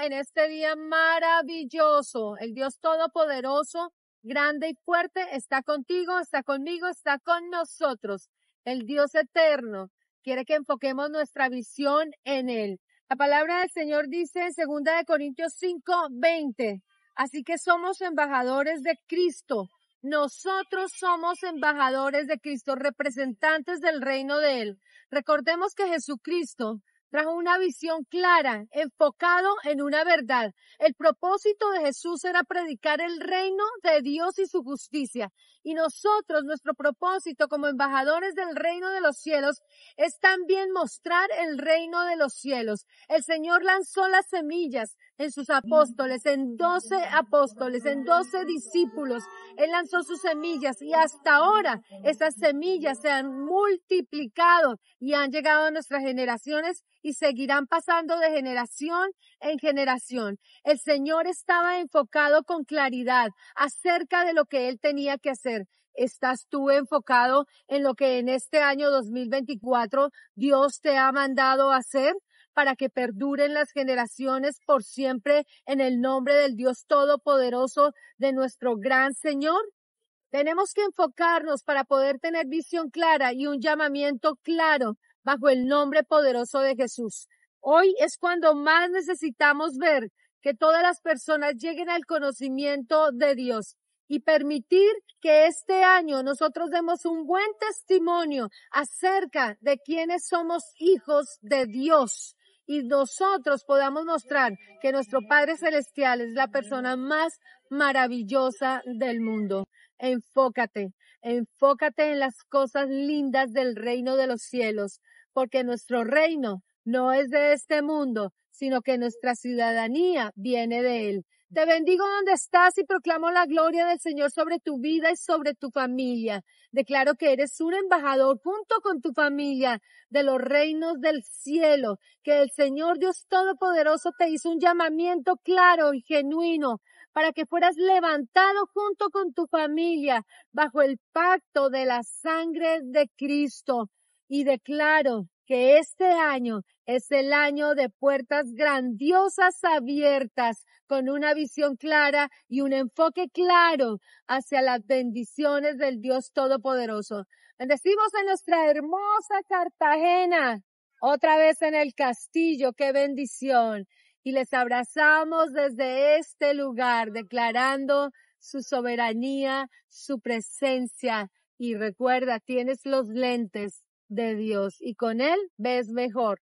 en este día maravilloso. El Dios Todopoderoso, grande y fuerte, está contigo, está conmigo, está con nosotros. El Dios eterno quiere que enfoquemos nuestra visión en Él. La palabra del Señor dice en 2 de Corintios 5, 20. Así que somos embajadores de Cristo. Nosotros somos embajadores de Cristo, representantes del reino de Él. Recordemos que Jesucristo trajo una visión clara, enfocado en una verdad. El propósito de Jesús era predicar el reino de Dios y su justicia. Y nosotros, nuestro propósito como embajadores del reino de los cielos, es también mostrar el reino de los cielos. El Señor lanzó las semillas, en sus mm. apóstoles, en doce apóstoles, en doce discípulos. Él lanzó sus semillas y hasta ahora esas semillas se han multiplicado y han llegado a nuestras generaciones y seguirán pasando de generación en generación. El Señor estaba enfocado con claridad acerca de lo que Él tenía que hacer. ¿Estás tú enfocado en lo que en este año 2024 Dios te ha mandado hacer? para que perduren las generaciones por siempre en el nombre del Dios Todopoderoso de nuestro gran Señor? Tenemos que enfocarnos para poder tener visión clara y un llamamiento claro bajo el nombre poderoso de Jesús. Hoy es cuando más necesitamos ver que todas las personas lleguen al conocimiento de Dios y permitir que este año nosotros demos un buen testimonio acerca de quienes somos hijos de Dios y nosotros podamos mostrar que nuestro Padre Celestial es la persona más maravillosa del mundo. Enfócate, enfócate en las cosas lindas del reino de los cielos, porque nuestro reino no es de este mundo, sino que nuestra ciudadanía viene de él. Te bendigo donde estás y proclamo la gloria del Señor sobre tu vida y sobre tu familia. Declaro que eres un embajador junto con tu familia de los reinos del cielo, que el Señor Dios Todopoderoso te hizo un llamamiento claro y genuino para que fueras levantado junto con tu familia bajo el pacto de la sangre de Cristo y declaro que este año es el año de puertas grandiosas abiertas, con una visión clara y un enfoque claro hacia las bendiciones del Dios Todopoderoso. Bendecimos a nuestra hermosa Cartagena, otra vez en el castillo, qué bendición. Y les abrazamos desde este lugar, declarando su soberanía, su presencia. Y recuerda, tienes los lentes de Dios y con Él ves mejor.